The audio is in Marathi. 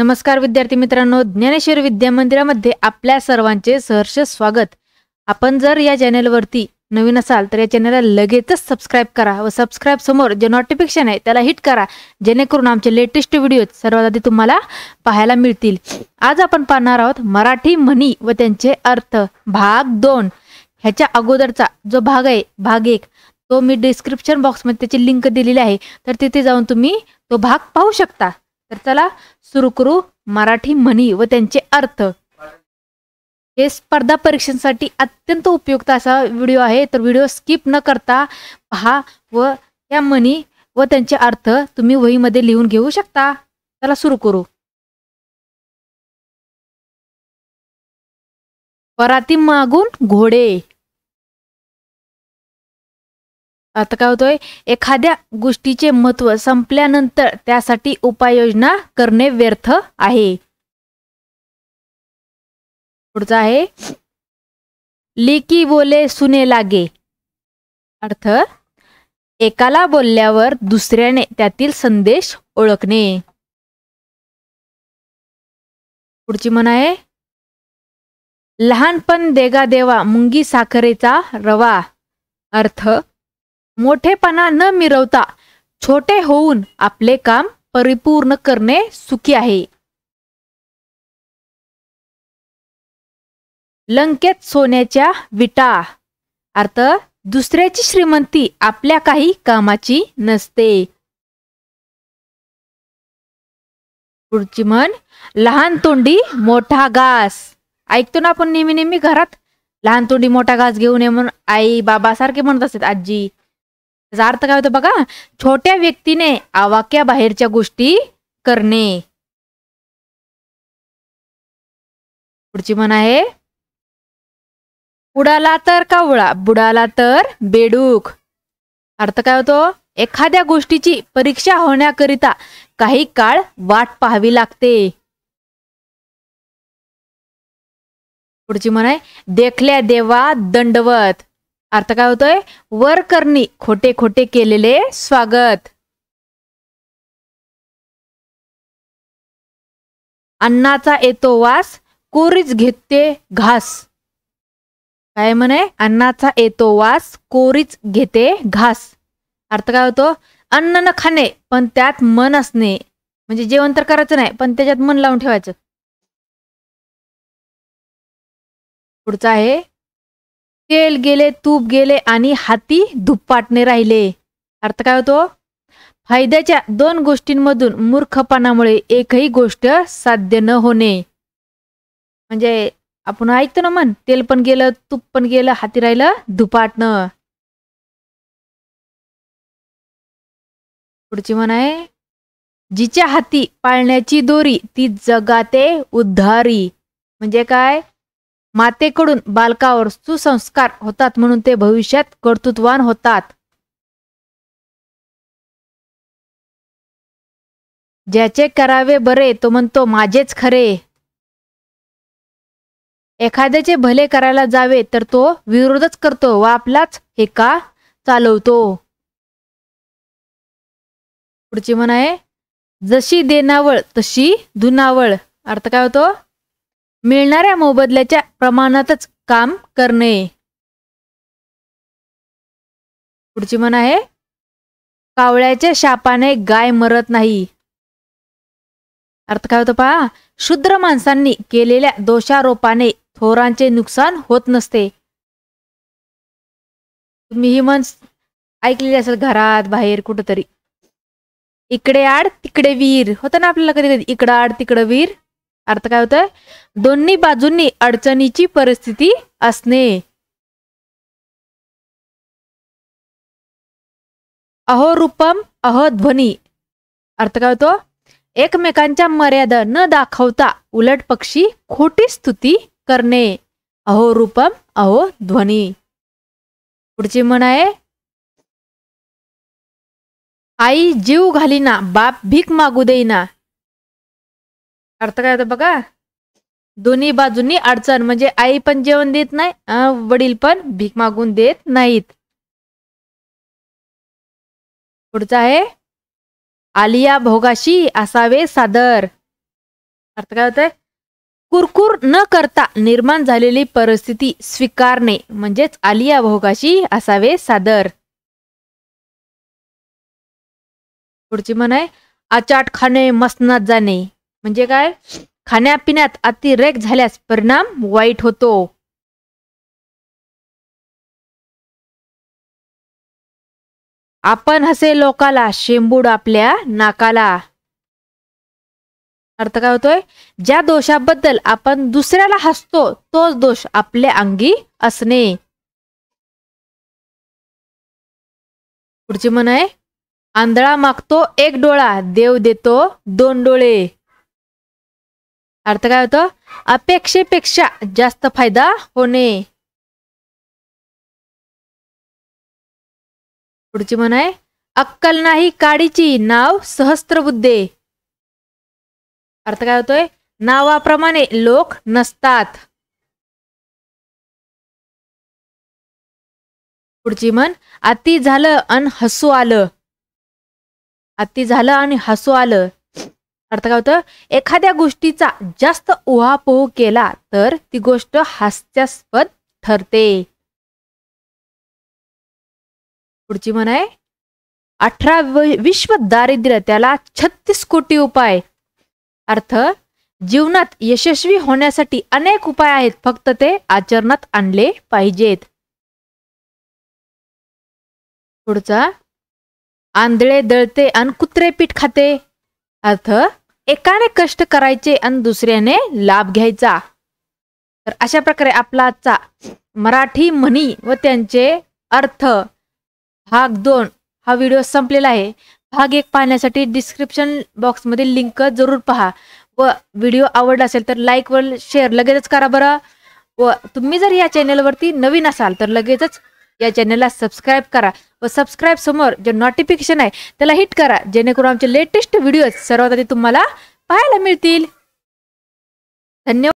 नमस्कार विद्यार्थी मित्रांनो ज्ञानेश्वर विद्या मंदिरामध्ये आपल्या सर्वांचे सहर्ष स्वागत आपण जर या चॅनेलवरती नवीन असाल तर या चॅनलला लगेचच सबस्क्राईब करा व सबस्क्राईब समोर जे नोटिफिकेशन आहे त्याला हिट करा जेणेकरून आमचे लेटेस्ट व्हिडिओ सर्वात आधी तुम्हाला पाहायला मिळतील आज आपण पाहणार आहोत मराठी म्हणी व त्यांचे अर्थ भाग दोन ह्याच्या अगोदरचा जो भाग आहे भाग एक तो मी डिस्क्रिप्शन बॉक्समध्ये त्याची लिंक दिलेली आहे तर तिथे जाऊन तुम्ही तो भाग पाहू शकता तर चला सुरू करू मराठी म्हणी व त्यांचे अर्थ हे स्पर्धा परीक्षेसाठी अत्यंत उपयुक्त असा व्हिडिओ आहे तर व्हिडिओ स्किप न करता पहा व त्या म्हणी व त्यांचे अर्थ तुम्ही वहीमध्ये लिहून घेऊ शकता चला सुरू करू पराती मागून घोडे आता काय होतोय एखाद्या गोष्टीचे महत्त्व संपल्यानंतर त्यासाठी उपाययोजना करणे व्यर्थ आहे पुढचं आहे लेकी बोले सुने लागे अर्थ एकाला बोलल्यावर दुसऱ्याने त्यातील संदेश ओळखणे पुढची म्हण आहे लहानपण देगा देवा मुंगी साखरेचा रवा अर्थ मोठेपणा न मिरवता छोटे होऊन आपले काम परिपूर्ण करणे सुखी आहे लंकेत सोन्याच्या विटा अर्थ दुसऱ्याची श्रीमंती आपल्या काही कामाची नसते पुढची म्हण लहान तोंडी मोठा घास ऐकतो ना आपण नेहमी नेहमी घरात लहान तोंडी मोठा घास घेऊन ये म्हणून आई सारखे म्हणत असतात आजी अर्थ काय होतो बघा छोट्या व्यक्तीने आवाक्या बाहेरच्या गोष्टी करणे पुढची म्हण आहे बुडाला तर कावळा बुडाला तर बेडूक अर्थ काय होतो एखाद्या गोष्टीची परीक्षा होण्याकरिता काही काळ वाट पाहावी लागते पुढची म्हण आहे देखल्या देवा दंडवत अर्थ काय होतोय वर करणी खोटे खोटे केलेले स्वागत अन्नाचा येतो वास कोरीच घेते घास काय म्हणे अन्नाचा येतो वास कोरीच घेते घास अर्थ काय होतो अन्न न खाणे पण त्यात मन असणे म्हणजे जेवण तर करायचं नाही पण त्याच्यात मन लावून ठेवायचं पुढचं आहे तेल गेले तूप गेले आणि हाती धुप्पाटणे राहिले अर्थ काय होतो फायद्याच्या दोन गोष्टींमधून मूर्खपणामुळे एकही गोष्ट साध्य न होणे म्हणजे आपण ऐकतो ना मन तेल पण गेलं तूप पण गेलं हाती राहिलं धुपाटणं पुढची म्हण आहे जिच्या हाती पाळण्याची दोरी ती जगाते उद्धारी म्हणजे काय मातेकडून बालकावर सुसंस्कार होतात म्हणून ते भविष्यात कर्तृत्ववान होतात ज्याचे करावे बरे तो म्हणतो माझेच खरे एखाद्याचे भले करायला जावे तर तो विरोधच करतो व आपलाच हे का चालवतो पुढची म्हण आहे जशी देनावळ तशी धुनावळ अर्थ काय होतो मिळणाऱ्या मोबदल्याच्या प्रमाणातच काम करणे पुढची म्हण आहे कावळ्याच्या शापाने गाय मरत नाही अर्थ काय होतं पहा शूद्र माणसांनी केलेल्या दोषारोपाने थोरांचे नुकसान होत नसते तुम्ही ही म्हण ऐकलेली असेल घरात बाहेर कुठंतरी इकडे आड तिकडे वीर होतं ना आपल्याला कधी कधी इकडं आड तिकडं वीर अर्थ काय होतोय दोन्ही बाजूंनी अडचणीची परिस्थिती असणे अहो रूपम अहो ध्वनी अर्थ काय होतो एकमेकांच्या मर्यादा न दाखवता उलट पक्षी खोटी स्तुती करणे अहो रूपम अहो ध्वनी पुढची म्हण आहे आई जीव घालीना बाप भीक मागू देईना अर्थ काय होता बघा दोन्ही बाजूंनी अडचण म्हणजे आई पण जेवण देत नाही वडील पण भीक मागून देत नाहीत पुढचं आहे आलिया भोगाशी असावे सादर अर्थ काय होत कुरकुर न करता निर्माण झालेली परिस्थिती स्वीकारणे म्हणजेच आलिया भोगाशी असावे सादर पुढची म्हण आहे आचाट खाणे मस्तनात जाणे म्हणजे काय खाण्यापिण्यात अतिरेक झाल्यास परिणाम वाईट होतो आपण हसे लोकाला शेंबूड आपल्या नाकाला अर्थ काय होतोय ज्या दोषाबद्दल आपण दुसऱ्याला हसतो तोच दोष आपल्या अंगी असणे पुढची म्हण आहे आंधळा मागतो एक डोळा देव देतो दोन डोळे अर्थ काय होतं अपेक्षेपेक्षा जास्त फायदा होणे पुढची म्हण आहे अक्कल नाही काडीची नाव सहस्त्रबुद्धे अर्थ काय होतोय नावाप्रमाणे लोक नसतात पुढची म्हण अति झालं आणि हसू आलं अति झालं आणि हसू आलं अर्थ काय होतं एखाद्या गोष्टीचा जास्त उहापोह केला तर ती गोष्ट हास्यास्पद ठरते पुढची म्हण आहे अठरा विश्व दारिद्र्य त्याला छत्तीस कोटी उपाय अर्थ जीवनात यशस्वी होण्यासाठी अनेक उपाय आहेत फक्त ते आचरणात आणले पाहिजेत पुढचा आंधळे दळते आणि कुत्रे पीठ खाते अर्थ एकाने कष्ट करायचे आणि दुसऱ्याने लाभ घ्यायचा तर अशा प्रकारे आपला आजचा मराठी म्हणी व त्यांचे अर्थ भाग दोन हा व्हिडिओ संपलेला आहे भाग एक पाहण्यासाठी डिस्क्रिप्शन बॉक्समध्ये लिंक जरूर पहा व व्हिडिओ आवडला असेल तर लाईक व शेअर लगेचच करा बरं व तुम्ही जर या चॅनलवरती नवीन असाल तर लगेचच या चॅनलला सबस्क्राईब करा व सबस्क्राईब समोर जे नोटिफिकेशन आहे त्याला हिट करा जेणेकरून आमचे लेटेस्ट व्हिडिओ सर्वात आधी तुम्हाला पाहायला मिळतील धन्यवाद